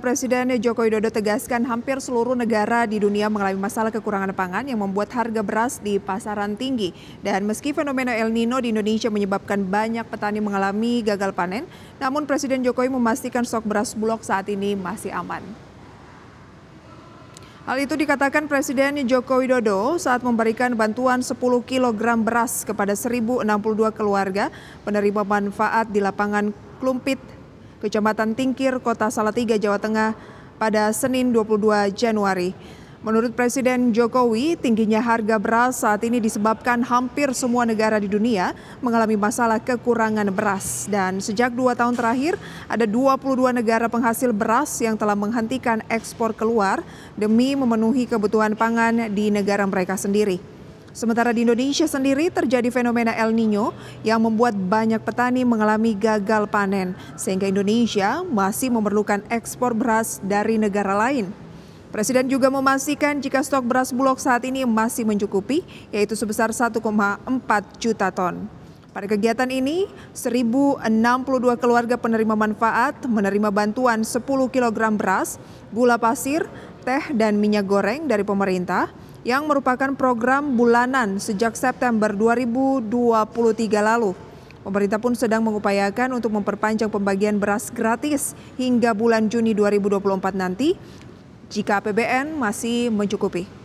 Presiden Joko Widodo tegaskan hampir seluruh negara di dunia mengalami masalah kekurangan pangan yang membuat harga beras di pasaran tinggi. Dan meski fenomena El Nino di Indonesia menyebabkan banyak petani mengalami gagal panen, namun Presiden Jokowi memastikan stok beras Bulog saat ini masih aman. Hal itu dikatakan Presiden Joko Widodo saat memberikan bantuan 10 kg beras kepada 1.062 keluarga penerima manfaat di lapangan Klumpit, Kecamatan Tingkir, Kota Salatiga, Jawa Tengah pada Senin 22 Januari. Menurut Presiden Jokowi, tingginya harga beras saat ini disebabkan hampir semua negara di dunia mengalami masalah kekurangan beras. Dan sejak dua tahun terakhir, ada 22 negara penghasil beras yang telah menghentikan ekspor keluar demi memenuhi kebutuhan pangan di negara mereka sendiri. Sementara di Indonesia sendiri terjadi fenomena El Nino yang membuat banyak petani mengalami gagal panen sehingga Indonesia masih memerlukan ekspor beras dari negara lain. Presiden juga memastikan jika stok beras Bulog saat ini masih mencukupi, yaitu sebesar 1,4 juta ton. Pada kegiatan ini, 1.062 keluarga penerima manfaat menerima bantuan 10 kg beras, gula pasir, teh, dan minyak goreng dari pemerintah, yang merupakan program bulanan sejak September 2023 lalu. Pemerintah pun sedang mengupayakan untuk memperpanjang pembagian beras gratis hingga bulan Juni 2024 nanti jika APBN masih mencukupi.